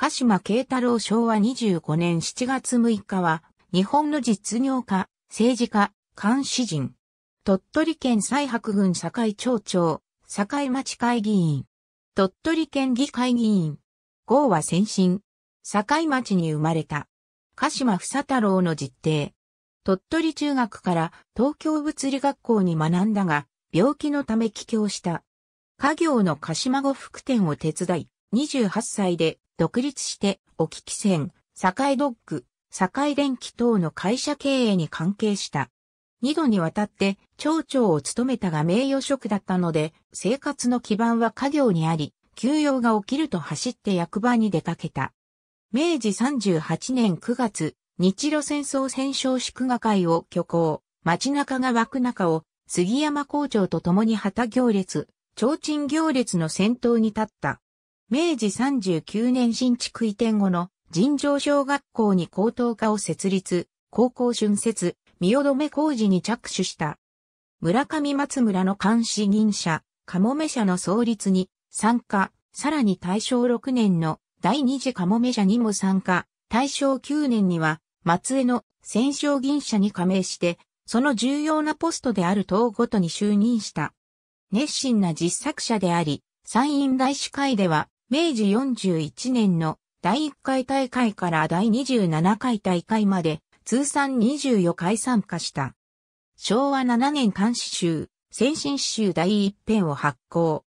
鹿島慶太郎昭和25年7月6日は、日本の実業家、政治家、監視人。鳥取県西白郡境町長、境町会議員。鳥取県議会議員。号は先進。境町に生まれた。鹿島房太郎の実弟。鳥取中学から東京物理学校に学んだが、病気のため帰郷した。家業の鹿島呉服店を手伝い、28歳で独立して沖汽船、堺ドッグ、堺電機等の会社経営に関係した。二度にわたって町長を務めたが名誉職だったので、生活の基盤は家業にあり、休養が起きると走って役場に出かけた。明治38年9月、日露戦争戦勝祝賀会を挙行、街中が湧く中を杉山校長と共に旗行列、提灯行列の先頭に立った。明治39年新築移転後の尋常小学校に高等科を設立、高校春節、三代目工事に着手した。村上松村の監視銀社、かもめ社の創立に参加、さらに大正6年の第二次かもめ社にも参加、大正9年には松江の戦勝銀社に加盟して、その重要なポストである党ごとに就任した。熱心な実作者であり、参院大師会では明治41年の第1回大会から第27回大会まで通算24回参加した。昭和7年監視集、先進集第一編を発行。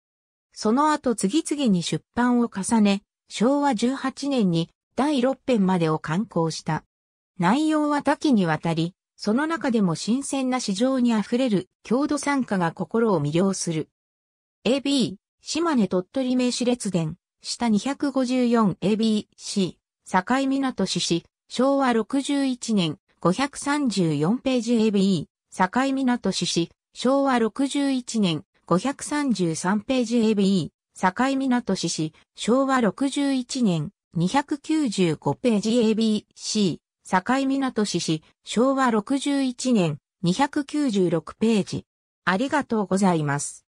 その後次々に出版を重ね、昭和18年に第6編までを刊行した。内容は多岐にわたり、その中でも新鮮な市場に溢れる郷土参加が心を魅了する。AB、島根鳥取名士列伝、下 254ABC、境港市市、昭和61年、534ページ AB、境港市市、昭和61年、533ページ AB、境港市市、昭和61年、295ページ ABC、境港市市、昭和61年、296ページ。ありがとうございます。